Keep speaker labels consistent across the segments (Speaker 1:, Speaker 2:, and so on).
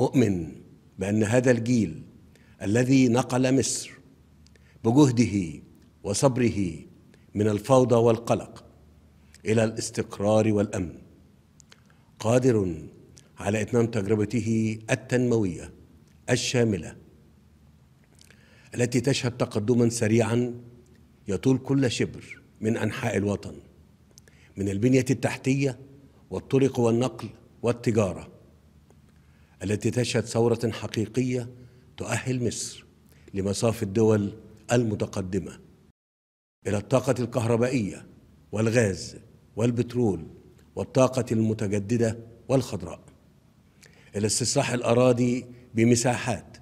Speaker 1: اؤمن بان هذا الجيل الذي نقل مصر بجهده وصبره من الفوضى والقلق الى الاستقرار والامن قادر على اتمام تجربته التنمويه الشامله التي تشهد تقدما سريعا يطول كل شبر من انحاء الوطن من البنيه التحتيه والطرق والنقل والتجاره التي تشهد ثورة حقيقية تؤهل مصر لمصاف الدول المتقدمة إلى الطاقة الكهربائية والغاز والبترول والطاقة المتجددة والخضراء إلى استصلاح الأراضي بمساحات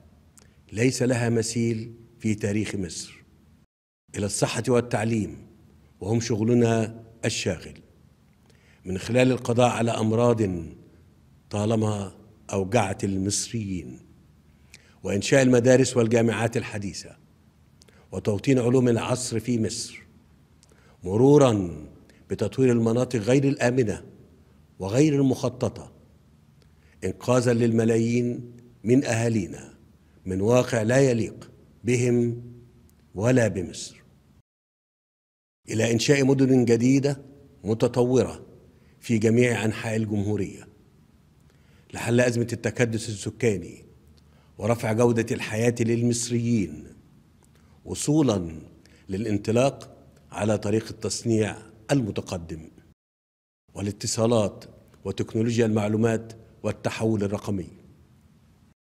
Speaker 1: ليس لها مثيل في تاريخ مصر إلى الصحة والتعليم وهم شغلنا الشاغل من خلال القضاء على أمراض طالما أوجعت المصريين وإنشاء المدارس والجامعات الحديثة وتوطين علوم العصر في مصر مرورا بتطوير المناطق غير الآمنة وغير المخططة إنقاذا للملايين من أهالينا من واقع لا يليق بهم ولا بمصر إلى إنشاء مدن جديدة متطورة في جميع أنحاء الجمهورية لحل أزمة التكدس السكاني ورفع جودة الحياة للمصريين وصولا للانطلاق على طريق التصنيع المتقدم والاتصالات وتكنولوجيا المعلومات والتحول الرقمي